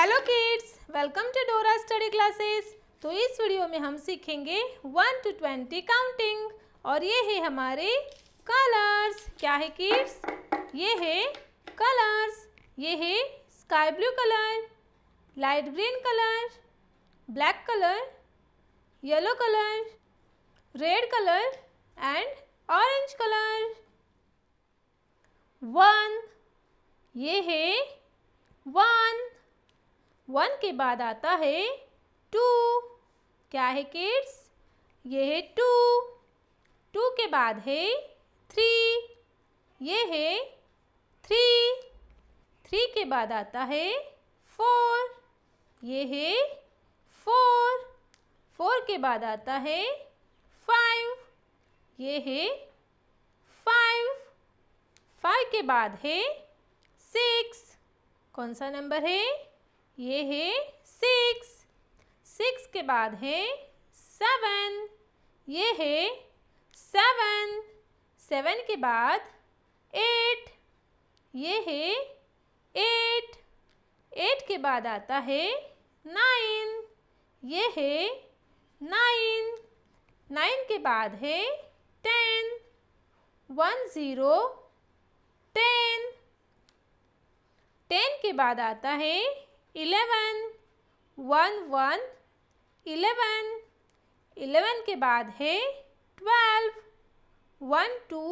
Hello kids welcome to Dora study classes तो इस video में हम सीखेंगे वन टू ट्वेंटी काउंटिंग और ये है हमारे कलर्स क्या है किड्स ये है कलर्स ये है sky blue colour light green colour black colour yellow colour red colour and orange colour one ये है वन वन के बाद आता है टू क्या है किड्स ये है टू टू के बाद है थ्री ये है थ्री थ्री के बाद आता है फोर ये है फोर फोर के बाद आता है फाइव ये है फाइव फाइव के बाद है सिक्स कौन सा नंबर है ये है सिक्स सिक्स के बाद है सेवन ये है सेवन सेवन के बाद एट ये है एट एट के बाद आता है नाइन ये है नाइन नाइन के बाद है ten one zero ten ten के बाद आता है eleven one one eleven eleven के बाद है twelve one two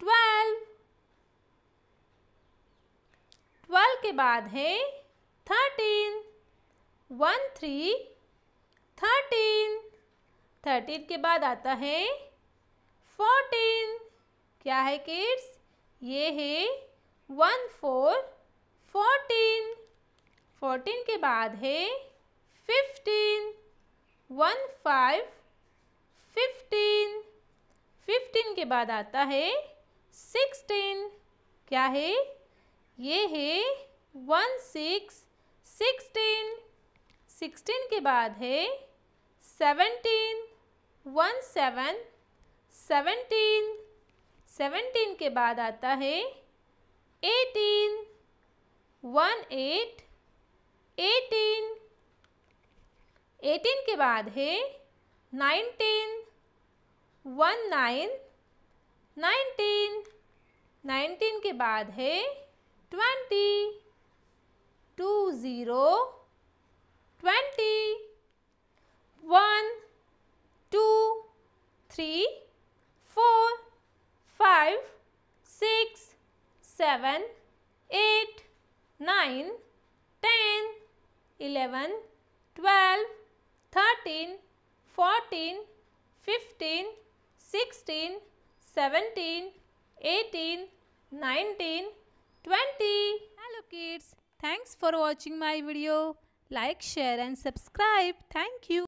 twelve twelve के बाद है thirteen one three thirteen thirteen के बाद आता है फोर्टीन क्या है किड्स ये है वन फोर फोर्टीन के बाद है fifteen one five fifteen fifteen के बाद आता है सिक्सटीन क्या है ये है वन सिक्स सिक्सटीन सिक्सटीन के बाद है seventeen one seven seventeen seventeen के बाद आता है eighteen one eight eighteen eighteen के बाद है nineteen one nine nineteen nineteen के बाद है twenty two zero twenty one two three four five six seven eight nine ten 11, 12, 13, 14, 15, 16, 17, 18, 19, 20. Hello kids, thanks for watching my video. Like, share and subscribe. Thank you.